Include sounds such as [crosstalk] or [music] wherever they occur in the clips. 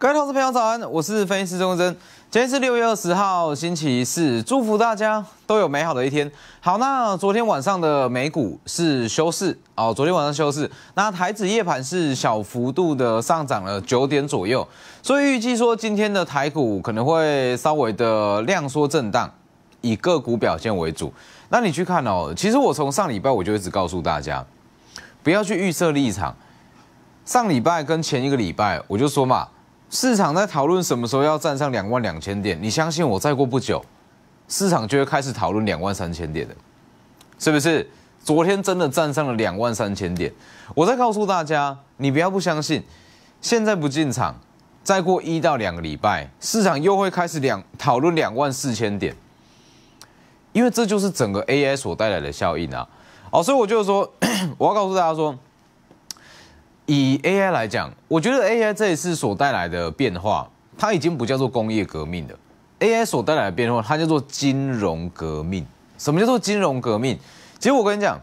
各位投资朋友，早安！我是分析师钟真。今天是六月二十号，星期四。祝福大家都有美好的一天。好，那昨天晚上的美股是休市哦，昨天晚上休市。那台指夜盘是小幅度的上涨了九点左右，所以预计说今天的台股可能会稍微的量缩震荡，以个股表现为主。那你去看哦，其实我从上礼拜我就一直告诉大家，不要去预设立场。上礼拜跟前一个礼拜，我就说嘛。市场在讨论什么时候要站上两万两千点，你相信我，再过不久，市场就会开始讨论两万三千点的，是不是？昨天真的站上了两万三千点，我再告诉大家，你不要不相信，现在不进场，再过一到两个礼拜，市场又会开始两讨论两万四千点，因为这就是整个 AI 所带来的效应啊！哦，所以我就说，[coughs] 我要告诉大家说。以 AI 来讲，我觉得 AI 这一次所带来的变化，它已经不叫做工业革命了。AI 所带来的变化，它叫做金融革命。什么叫做金融革命？其实我跟你讲，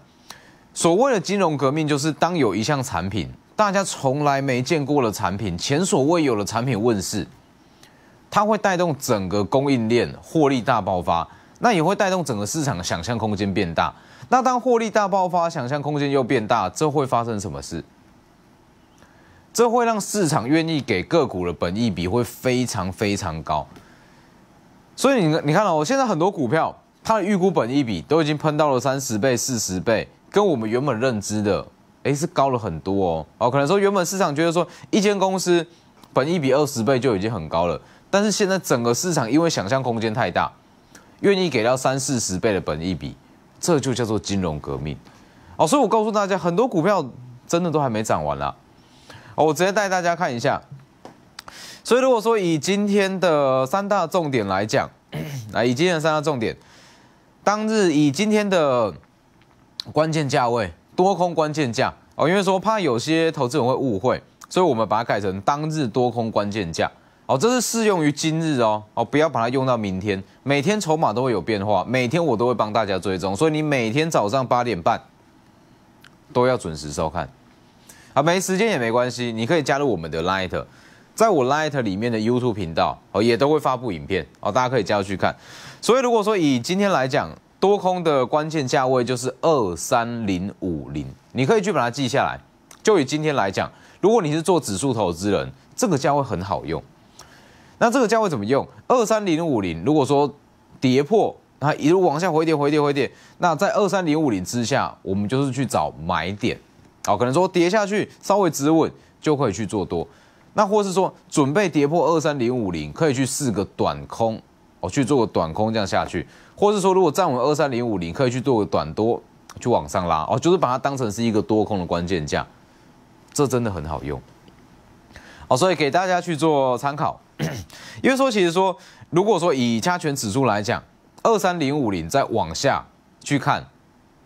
所谓的金融革命，就是当有一项产品大家从来没见过的产品、前所未有的产品问世，它会带动整个供应链获利大爆发，那也会带动整个市场的想象空间变大。那当获利大爆发、想象空间又变大，这会发生什么事？这会让市场愿意给个股的本益比会非常非常高，所以你你看到我现在很多股票它的预估本益比都已经喷到了三十倍、四十倍，跟我们原本认知的哎是高了很多哦。哦，可能说原本市场觉得说一间公司本益比二十倍就已经很高了，但是现在整个市场因为想象空间太大，愿意给到三四十倍的本益比，这就叫做金融革命。哦，所以我告诉大家，很多股票真的都还没涨完了。我直接带大家看一下。所以如果说以今天的三大重点来讲，来以今天的三大重点，当日以今天的关键价位多空关键价哦，因为说怕有些投资人会误会，所以我们把它改成当日多空关键价哦，这是适用于今日哦哦，不要把它用到明天，每天筹码都会有变化，每天我都会帮大家追踪，所以你每天早上八点半都要准时收看。啊，没时间也没关系，你可以加入我们的 Light，在我 Light 里面的 YouTube 频道哦，也都会发布影片哦，大家可以加入去看。所以如果说以今天来讲，多空的关键价位就是二三零五零，你可以去把它记下来。就以今天来讲，如果你是做指数投资人，这个价位很好用。那这个价位怎么用？二三零五零，如果说跌破，它一路往下回跌、回跌、回跌，那在二三零五零之下，我们就是去找买点。好，可能说跌下去稍微止稳就可以去做多，那或是说准备跌破二三零五零，可以去试个短空，哦去做个短空这样下去，或是说如果站稳二三零五零，可以去做个短多去往上拉，哦就是把它当成是一个多空的关键价，这真的很好用，哦，所以给大家去做参考，[clears throat] 因为说其实说如果说以加权指数来讲，二三零五零再往下去看。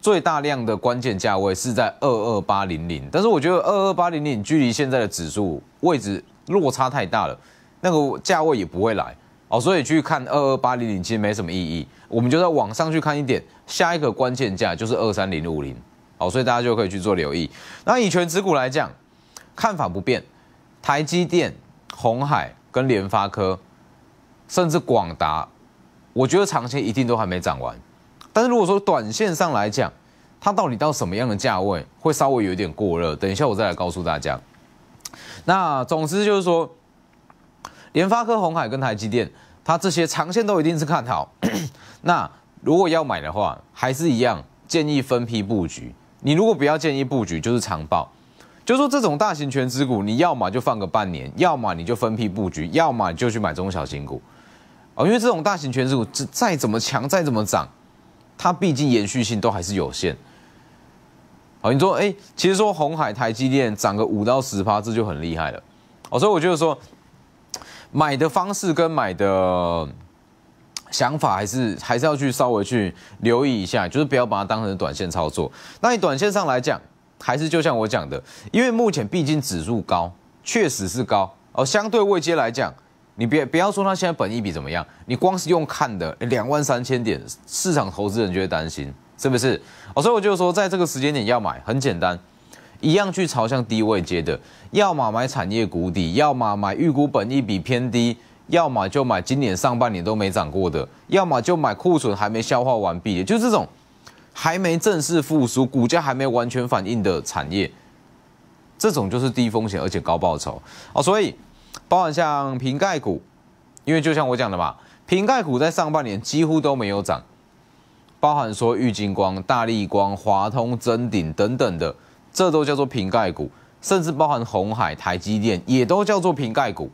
最大量的关键价位是在二二八零零，但是我觉得二二八零零距离现在的指数位置落差太大了，那个价位也不会来哦，所以去看二二八零零其实没什么意义，我们就在往上去看一点，下一个关键价就是二三零五零哦，所以大家就可以去做留意。那以全指股来讲，看法不变，台积电、红海跟联发科，甚至广达，我觉得长线一定都还没涨完。但是如果说短线上来讲，它到底到什么样的价位会稍微有点过热？等一下我再来告诉大家。那总之就是说，联发科、红海跟台积电，它这些长线都一定是看好。[clears throat] 那如果要买的话，还是一样建议分批布局。你如果不要建议布局，就是长报。就说这种大型全资股，你要么就放个半年，要么你就分批布局，要么你就去买中小型股。哦，因为这种大型全资股，再再怎么强，再怎么涨。它毕竟延续性都还是有限。好，你说，哎，其实说红海、台积电涨个五到十趴，这就很厉害了。哦，所以我觉得说，买的方式跟买的想法，还是还是要去稍微去留意一下，就是不要把它当成短线操作。那你短线上来讲，还是就像我讲的，因为目前毕竟指数高，确实是高，而相对未接来讲。你别不要说它现在本益比怎么样，你光是用看的两万三千点，市场投资人就会担心，是不是？哦，所以我就说，在这个时间点要买，很简单，一样去朝向低位接的，要么买产业谷底，要么买预估本益比偏低，要么就买今年上半年都没涨过的，要么就买库存还没消化完毕，就这种还没正式复苏，股价还没完全反应的产业，这种就是低风险而且高报酬哦，所以。包含像瓶盖股，因为就像我讲的嘛，瓶盖股在上半年几乎都没有涨，包含说玉金光、大力光、华通、臻鼎等等的，这都叫做瓶盖股，甚至包含红海、台积电也都叫做瓶盖股。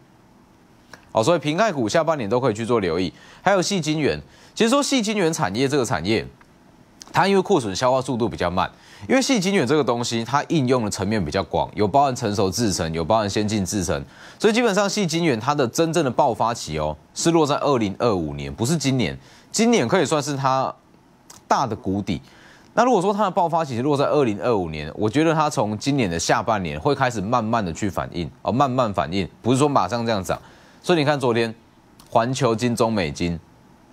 哦，所以瓶盖股下半年都可以去做留意，还有细金元，其实说细金元产业这个产业，它因为库存消化速度比较慢。因为细晶圆这个东西，它应用的层面比较广，有包含成熟制程，有包含先进制程，所以基本上细晶圆它的真正的爆发期哦，是落在二零二五年，不是今年。今年可以算是它大的谷底。那如果说它的爆发期落在二零二五年，我觉得它从今年的下半年会开始慢慢的去反应，而慢慢反应，不是说马上这样涨。所以你看昨天，环球金、中美金，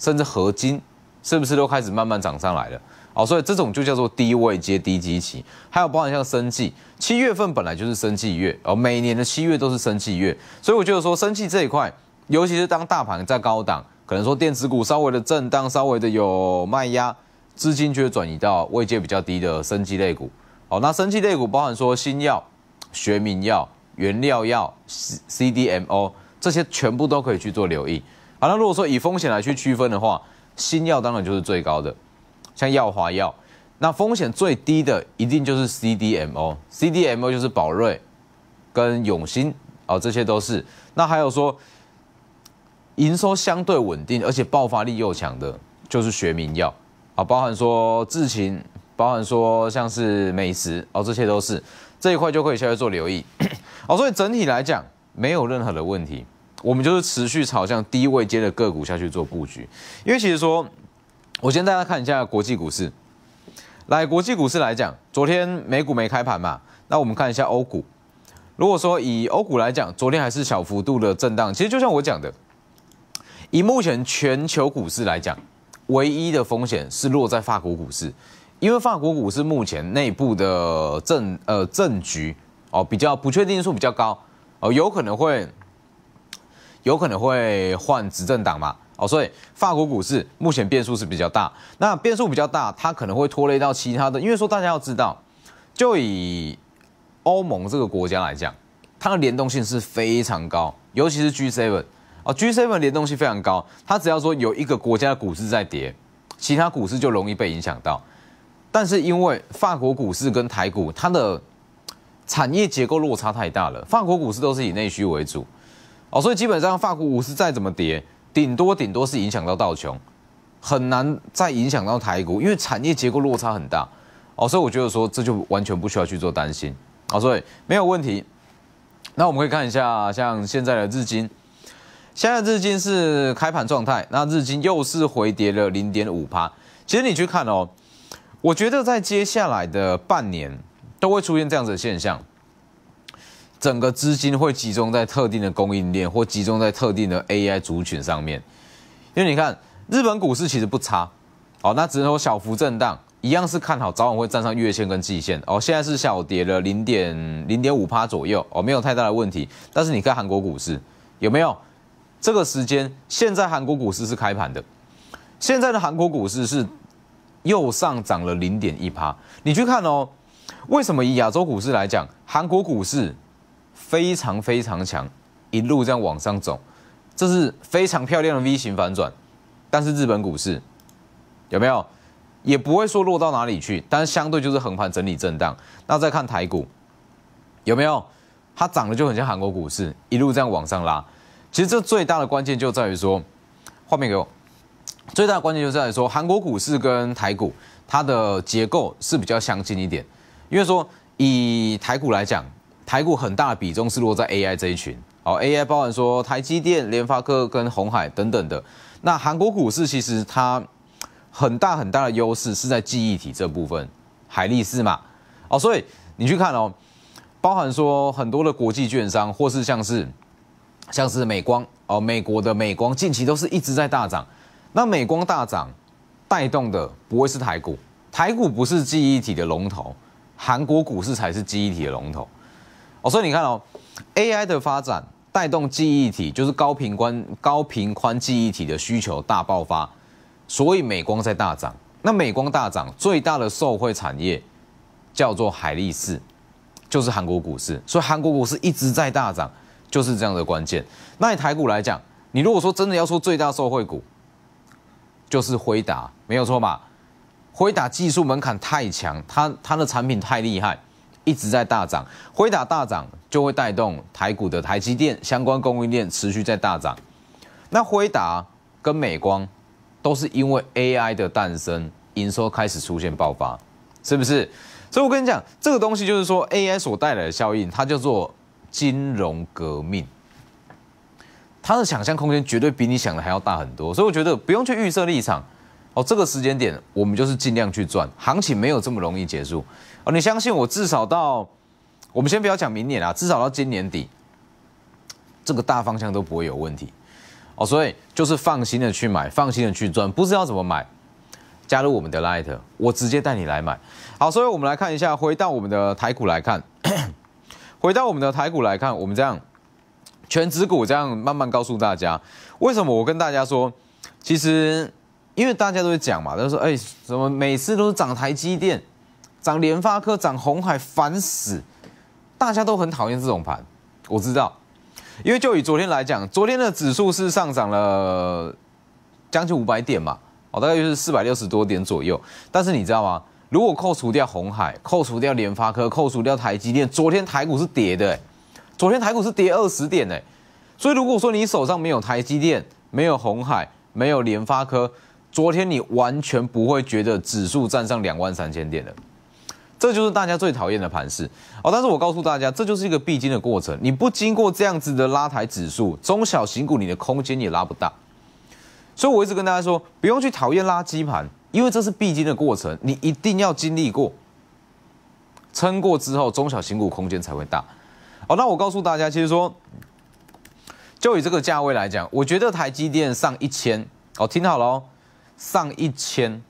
甚至合金，是不是都开始慢慢涨上来了？哦，所以这种就叫做低位接低基期，还有包含像生计，七月份本来就是生计月，哦，每年的七月都是生计月，所以我觉得说生计这一块，尤其是当大盘在高档，可能说电子股稍微的震荡，稍微的有卖压，资金就会转移到位阶比较低的生计类股，哦，那生计类股包含说新药、学名药、原料药、C C D M O 这些全部都可以去做留意。好，那如果说以风险来去区分的话，新药当然就是最高的。看药华药，那风险最低的一定就是 CDMO，CDMO 就是宝瑞跟永兴哦，这些都是。那还有说营收相对稳定，而且爆发力又强的，就是学名药啊，包含说智勤，包含说像是美食哦，这些都是这一块就可以下去做留意。[coughs] 哦，所以整体来讲没有任何的问题，我们就是持续朝向低位间的个股下去做布局，因为其实说。我先带大家看一下国际股市。来，国际股市来讲，昨天美股没开盘嘛，那我们看一下欧股。如果说以欧股来讲，昨天还是小幅度的震荡。其实就像我讲的，以目前全球股市来讲，唯一的风险是落在法国股市，因为法国股市目前内部的政呃政局哦比较不确定因素比较高哦，有可能会有可能会换执政党嘛。哦，所以法国股市目前变数是比较大。那变数比较大，它可能会拖累到其他的。因为说大家要知道，就以欧盟这个国家来讲，它的联动性是非常高，尤其是 G Seven g Seven 联动性非常高。它只要说有一个国家的股市在跌，其他股市就容易被影响到。但是因为法国股市跟台股它的产业结构落差太大了，法国股市都是以内需为主。哦，所以基本上法国股市再怎么跌。顶多顶多是影响到道琼，很难再影响到台股，因为产业结构落差很大，哦，所以我觉得说这就完全不需要去做担心，好，所以没有问题。那我们可以看一下，像现在的日经，现在日经是开盘状态，那日经又是回跌了零点五趴。其实你去看哦，我觉得在接下来的半年都会出现这样子的现象。整个资金会集中在特定的供应链，或集中在特定的 AI 族群上面。因为你看，日本股市其实不差哦，那只能说小幅震荡，一样是看好，早晚会站上月线跟季线哦。现在是小跌了零点零点五帕左右哦，没有太大的问题。但是你看韩国股市有没有？这个时间，现在韩国股市是开盘的，现在的韩国股市是又上涨了零点一帕。你去看哦，为什么以亚洲股市来讲，韩国股市？非常非常强，一路这样往上走，这是非常漂亮的 V 型反转。但是日本股市有没有也不会说落到哪里去，但是相对就是横盘整理震荡。那再看台股有没有，它涨的就很像韩国股市一路这样往上拉。其实这最大的关键就在于说，画面给我，最大的关键就在于说韩国股市跟台股它的结构是比较相近一点，因为说以台股来讲。台股很大的比重是落在 AI 这一群，哦，AI 包含说台积电、联发科跟红海等等的。那韩国股市其实它很大很大的优势是在记忆体这部分，海力士嘛，哦，所以你去看哦，包含说很多的国际券商或是像是像是美光哦，美国的美光近期都是一直在大涨，那美光大涨带动的不会是台股，台股不是记忆体的龙头，韩国股市才是记忆体的龙头。所以你看哦，AI 的发展带动记忆体，就是高频宽高频宽记忆体的需求大爆发，所以美光在大涨。那美光大涨最大的受惠产业叫做海力士，就是韩国股市。所以韩国股市一直在大涨，就是这样的关键。那以台股来讲，你如果说真的要说最大受惠股，就是辉达，没有错吧？辉达技术门槛太强，它它的产品太厉害。一直在大涨，辉达大涨就会带动台股的台积电相关供应链持续在大涨。那辉达跟美光都是因为 AI 的诞生，营收开始出现爆发，是不是？所以，我跟你讲，这个东西就是说 AI 所带来的效应，它叫做金融革命，它的想象空间绝对比你想的还要大很多。所以，我觉得不用去预设立场，哦，这个时间点我们就是尽量去赚，行情没有这么容易结束。哦，你相信我，至少到我们先不要讲明年啊，至少到今年底，这个大方向都不会有问题。哦，所以就是放心的去买，放心的去赚。不知道怎么买，加入我们的 Light，我直接带你来买。好，所以我们来看一下，回到我们的台股来看，[clears throat] 回到我们的台股来看，我们这样全指股这样慢慢告诉大家，为什么我跟大家说，其实因为大家都会讲嘛，都说哎，怎么每次都是涨台积电？涨联发科，涨红海，烦死！大家都很讨厌这种盘，我知道。因为就以昨天来讲，昨天的指数是上涨了将近五百点嘛，哦，大概就是四百六十多点左右。但是你知道吗？如果扣除掉红海，扣除掉联发科，扣除掉台积电，昨天台股是跌的，昨天台股是跌二十点，哎。所以如果说你手上没有台积电，没有红海，没有联发科，昨天你完全不会觉得指数站上两万三千点的。这就是大家最讨厌的盘势哦，但是我告诉大家，这就是一个必经的过程。你不经过这样子的拉抬指数，中小型股你的空间也拉不大。所以我一直跟大家说，不用去讨厌垃圾盘，因为这是必经的过程，你一定要经历过，撑过之后，中小型股空间才会大。哦，那我告诉大家，其实说，就以这个价位来讲，我觉得台积电上一千，哦，听好了哦，上一千，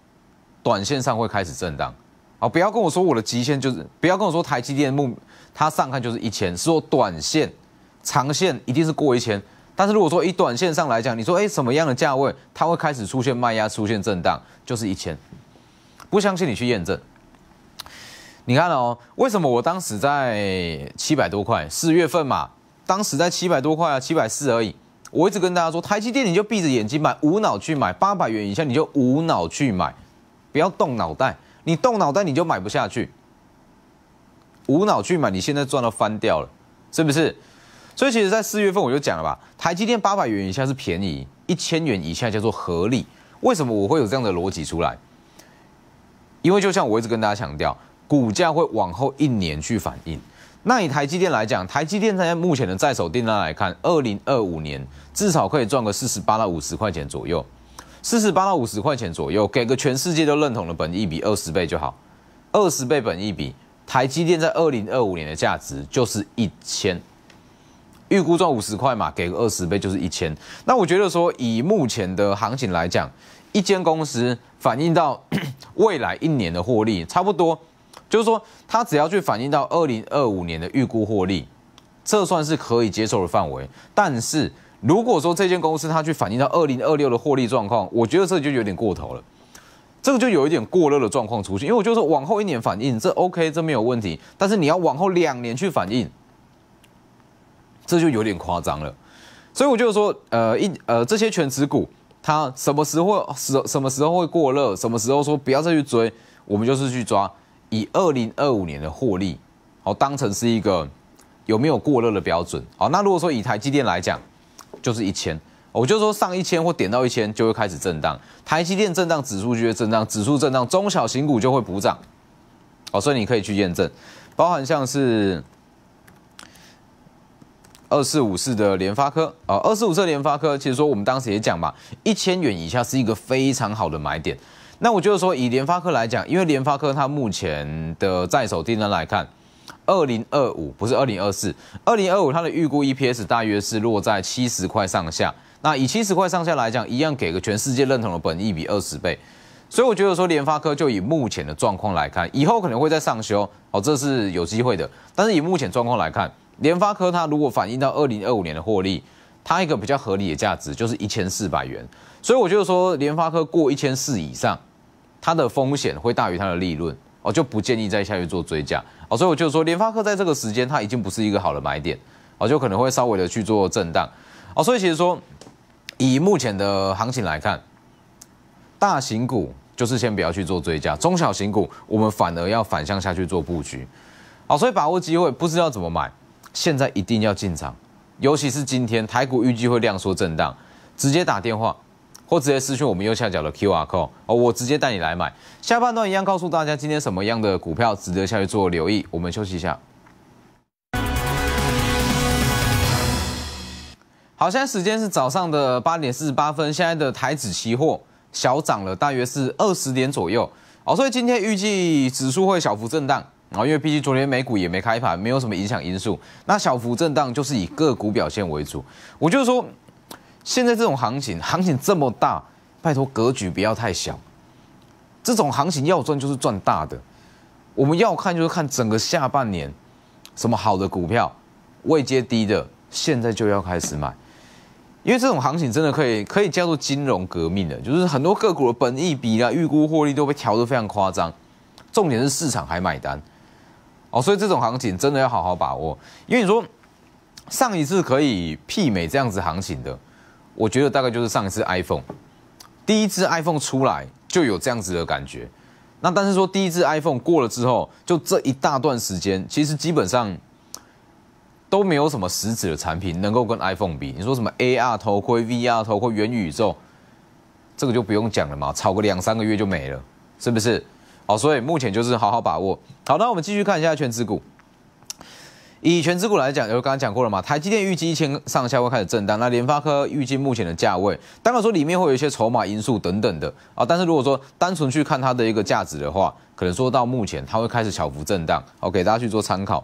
短线上会开始震荡。哦，不要跟我说我的极限就是，不要跟我说台积电目，它上看就是一千，说短线、长线一定是过一千，但是如果说以短线上来讲，你说哎什么样的价位它会开始出现卖压、出现震荡，就是一千，不相信你去验证。你看哦，为什么我当时在七百多块，四月份嘛，当时在七百多块啊，七百四而已，我一直跟大家说台积电，你就闭着眼睛买，无脑去买，八百元以下你就无脑去买，不要动脑袋。你动脑袋你就买不下去，无脑去买，你现在赚到翻掉了，是不是？所以其实，在四月份我就讲了吧，台积电八百元以下是便宜，一千元以下叫做合理。为什么我会有这样的逻辑出来？因为就像我一直跟大家强调，股价会往后一年去反应。那以台积电来讲，台积电在目前的在手订单来看，二零二五年至少可以赚个四十八到五十块钱左右。四十八到五十块钱左右，给个全世界都认同的本益比二十倍就好。二十倍本益比，台积电在二零二五年的价值就是一千，预估赚五十块嘛，给个二十倍就是一千。那我觉得说，以目前的行情来讲，一间公司反映到 [clears throat] 未来一年的获利，差不多就是说，它只要去反映到二零二五年的预估获利，这算是可以接受的范围。但是，如果说这间公司它去反映到二零二六的获利状况，我觉得这就有点过头了，这个就有一点过热的状况出现。因为我就说往后一年反映这 OK，这没有问题。但是你要往后两年去反映，这就有点夸张了。所以我就说，呃，一呃，这些全职股它什么时候时什么时候会过热，什么时候说不要再去追，我们就是去抓以二零二五年的获利，好当成是一个有没有过热的标准。好，那如果说以台积电来讲，就是一千，我就说上一千或点到一千就会开始震荡。台积电震荡，指数就会震荡，指数震荡，中小型股就会补涨。哦，所以你可以去验证，包含像是二四五四的联发科啊，二四五四联发科，其实说我们当时也讲嘛，一千元以下是一个非常好的买点。那我就是说以联发科来讲，因为联发科它目前的在手订单来看。二零二五不是二零二四，二零二五它的预估 EPS 大约是落在七十块上下。那以七十块上下来讲，一样给个全世界认同的本益比二十倍。所以我觉得说，联发科就以目前的状况来看，以后可能会再上修，哦，这是有机会的。但是以目前状况来看，联发科它如果反映到二零二五年的获利，它一个比较合理的价值就是一千四百元。所以我觉得说，联发科过一千四以上，它的风险会大于它的利润。哦，就不建议再下去做追加哦，所以我就说联发科在这个时间它已经不是一个好的买点，哦，就可能会稍微的去做震荡哦，所以其实说以目前的行情来看，大型股就是先不要去做追加，中小型股我们反而要反向下去做布局，好，所以把握机会不知道怎么买，现在一定要进场，尤其是今天台股预计会量缩震荡，直接打电话。或直接私讯我们右下角的 QR code，哦，我直接带你来买。下半段一样告诉大家今天什么样的股票值得下去做留意。我们休息一下。好，现在时间是早上的八点四十八分，现在的台指期货小涨了大约是二十点左右，哦，所以今天预计指数会小幅震荡，啊，因为毕竟昨天美股也没开盘，没有什么影响因素。那小幅震荡就是以个股表现为主。我就是说。现在这种行情，行情这么大，拜托格局不要太小。这种行情要赚就是赚大的，我们要看就是看整个下半年，什么好的股票，未接低的，现在就要开始买，因为这种行情真的可以可以叫做金融革命的，就是很多个股的本益比啦、预估获利都被调得非常夸张，重点是市场还买单，哦，所以这种行情真的要好好把握，因为你说上一次可以媲美这样子行情的。我觉得大概就是上一次 iPhone，第一支 iPhone 出来就有这样子的感觉。那但是说第一支 iPhone 过了之后，就这一大段时间，其实基本上都没有什么实质的产品能够跟 iPhone 比。你说什么 AR 头盔、VR 头盔、元宇宙，这个就不用讲了嘛，炒个两三个月就没了，是不是？好，所以目前就是好好把握。好，那我们继续看一下全职股。以全资股来讲，就刚刚讲过了嘛。台积电预计一千上下会开始震荡。那联发科预计目前的价位，当然说里面会有一些筹码因素等等的啊。但是如果说单纯去看它的一个价值的话，可能说到目前它会开始小幅震荡。好，给大家去做参考。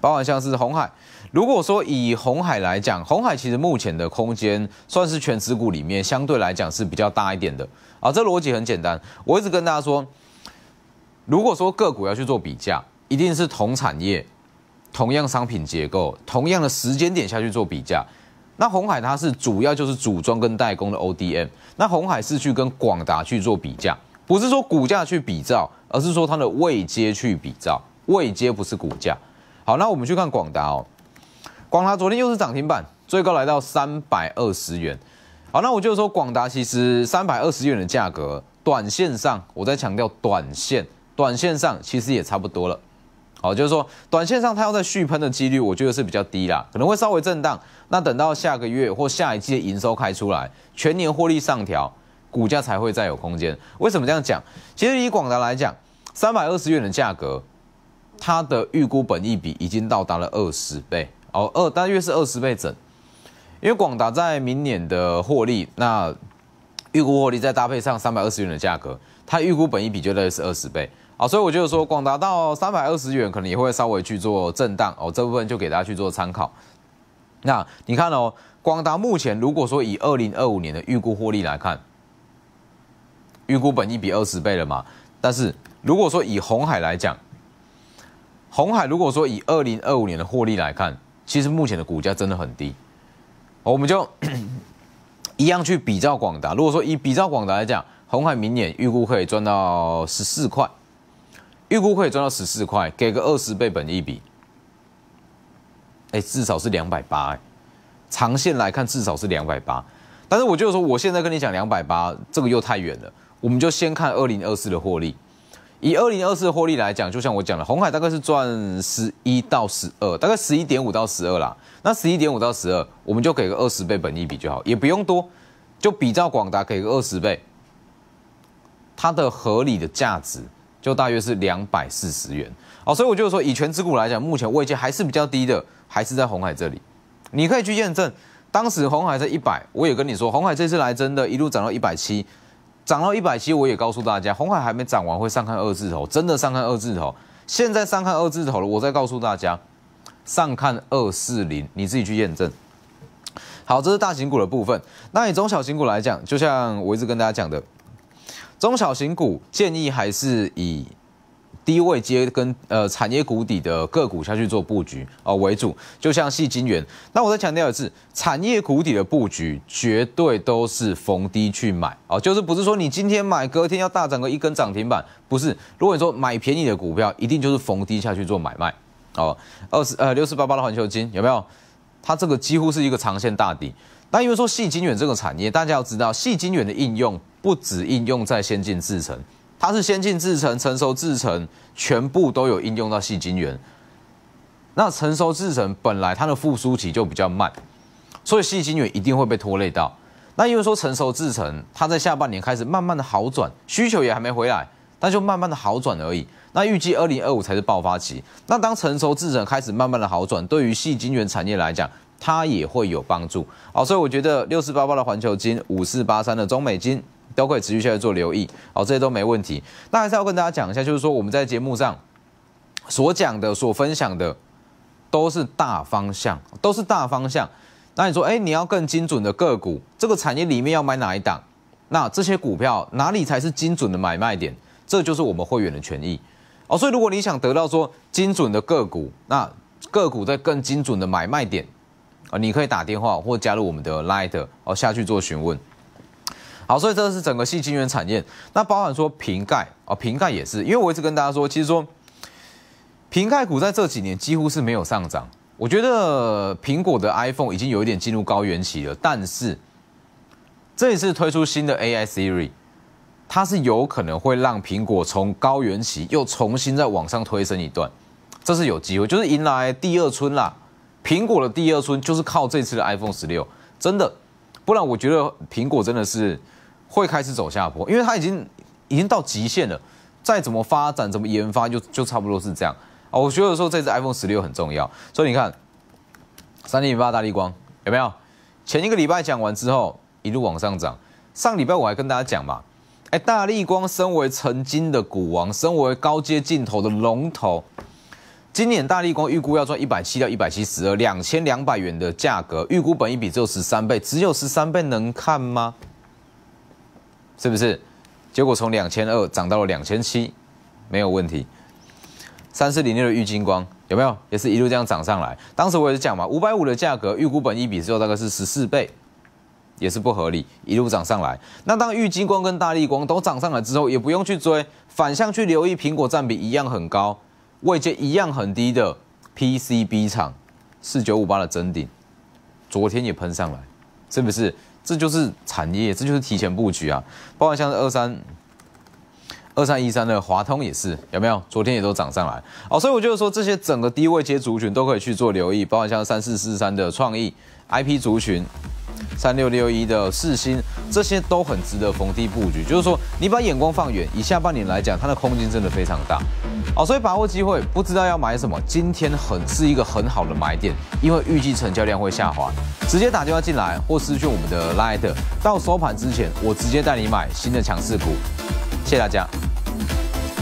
包括像是红海，如果说以红海来讲，红海其实目前的空间算是全资股里面相对来讲是比较大一点的啊。这逻辑很简单，我一直跟大家说，如果说个股要去做比价，一定是同产业。同样商品结构，同样的时间点下去做比价，那红海它是主要就是组装跟代工的 ODM，那红海是去跟广达去做比价，不是说股价去比照，而是说它的位阶去比照，位阶不是股价。好，那我们去看广达哦，广达昨天又是涨停板，最高来到三百二十元。好，那我就说广达其实三百二十元的价格，短线上，我在强调短线，短线上其实也差不多了。好，就是说，短线上它要再续喷的几率，我觉得是比较低啦，可能会稍微震荡。那等到下个月或下一季的营收开出来，全年获利上调，股价才会再有空间。为什么这样讲？其实以广达来讲，三百二十元的价格，它的预估本益比已经到达了二十倍哦，二大约是二十倍整。因为广达在明年的获利，那预估获利再搭配上三百二十元的价格，它预估本益比就类似二十倍。好，所以我觉得说广达到三百二十元，可能也会稍微去做震荡哦。这部分就给大家去做参考。那你看哦，广达目前如果说以二零二五年的预估获利来看，预估本一比二十倍了嘛？但是如果说以红海来讲，红海如果说以二零二五年的获利来看，其实目前的股价真的很低。我们就 [coughs] 一样去比较广达。如果说以比较广达来讲，红海明年预估可以赚到十四块。预估可以赚到十四块，给个二十倍本金一笔，哎，至少是两百八。哎，长线来看至少是两百八。但是我就说，我现在跟你讲两百八，这个又太远了。我们就先看二零二四的获利。以二零二四的获利来讲，就像我讲的，红海大概是赚十一到十二，大概十一点五到十二啦。那十一点五到十二，我们就给个二十倍本金一笔就好，也不用多，就比较广达给个二十倍，它的合理的价值。就大约是两百四十元哦，所以我就说，以全之股来讲，目前位阶还是比较低的，还是在红海这里。你可以去验证，当时红海在一百，我也跟你说，红海这次来真的，一路涨到一百七，涨到一百七，我也告诉大家，红海还没涨完，会上看二字头，真的上看二字头。现在上看二字头了，我再告诉大家，上看二四零，你自己去验证。好，这是大型股的部分。那你中小型股来讲，就像我一直跟大家讲的。中小型股建议还是以低位接跟呃产业股底的个股下去做布局哦为主，就像细金元。那我再强调一次，产业股底的布局绝对都是逢低去买哦，就是不是说你今天买，隔天要大涨个一根涨停板，不是。如果你说买便宜的股票，一定就是逢低下去做买卖哦。二十呃六四八八的环球金有没有？它这个几乎是一个长线大底。那因为说细金元这个产业，大家要知道细金元的应用。不止应用在先进制程，它是先进制程、成熟制程全部都有应用到细晶圆。那成熟制程本来它的复苏期就比较慢，所以细晶圆一定会被拖累到。那因为说成熟制程它在下半年开始慢慢的好转，需求也还没回来，但就慢慢的好转而已。那预计二零二五才是爆发期。那当成熟制程开始慢慢的好转，对于细晶圆产业来讲，它也会有帮助。好，所以我觉得六四八八的环球金，五四八三的中美金。都可以持续下去做留意，好，这些都没问题。那还是要跟大家讲一下，就是说我们在节目上所讲的、所分享的，都是大方向，都是大方向。那你说，哎，你要更精准的个股，这个产业里面要买哪一档？那这些股票哪里才是精准的买卖点？这就是我们会员的权益。哦，所以如果你想得到说精准的个股，那个股在更精准的买卖点，啊，你可以打电话或加入我们的 Line 哦，下去做询问。好，所以这是整个细晶圆产业，那包含说瓶盖啊，瓶盖也是，因为我一直跟大家说，其实说瓶盖股在这几年几乎是没有上涨。我觉得苹果的 iPhone 已经有一点进入高原期了，但是这一次推出新的 AI Siri，它是有可能会让苹果从高原期又重新再往上推升一段，这是有机会，就是迎来第二春啦。苹果的第二春就是靠这次的 iPhone 十六，真的，不然我觉得苹果真的是。会开始走下坡，因为它已经已经到极限了，再怎么发展怎么研发就就差不多是这样啊。我觉得说这只 iPhone 十六很重要，所以你看，三点八大立光有没有？前一个礼拜讲完之后，一路往上涨。上礼拜我还跟大家讲嘛，哎，大立光身为曾经的股王，身为高阶镜头的龙头，今年大立光预估要赚一百七到一百七十，二千两百元的价格，预估本一比只有十三倍，只有十三倍能看吗？是不是？结果从两千二涨到了两千七，没有问题。三四零六的郁金光有没有？也是一路这样涨上来。当时我也是讲嘛，五百五的价格，预估本一比之后大概是十四倍，也是不合理，一路涨上来。那当郁金光跟大力光都涨上来之后，也不用去追，反向去留意苹果占比一样很高，位阶一样很低的 PCB 厂四九五八的真顶，昨天也喷上来，是不是？这就是产业，这就是提前布局啊！包括像二三、二三一三的华通也是，有没有？昨天也都涨上来。哦。所以我就说这些整个低位接族群都可以去做留意，包括像三四四三的创意 IP 族群。三六六一的四星，这些都很值得逢低布局。就是说，你把眼光放远，以下半年来讲，它的空间真的非常大。哦，所以把握机会，不知道要买什么，今天很是一个很好的买点，因为预计成交量会下滑。直接打电话进来，或失去我们的 light，到收盘之前，我直接带你买新的强势股。谢谢大家。